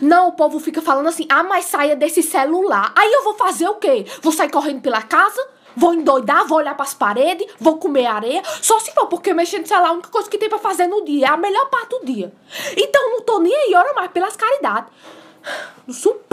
Não, o povo fica falando assim, ah, mas saia desse celular. Aí eu vou fazer o quê? Vou sair correndo pela casa? Vou endoidar, vou olhar pras paredes, vou comer areia. Só se for, porque mexendo no celular é a única coisa que tem pra fazer no dia. É a melhor parte do dia. Então não tô nem aí, ora mais pelas caridades. Não suporto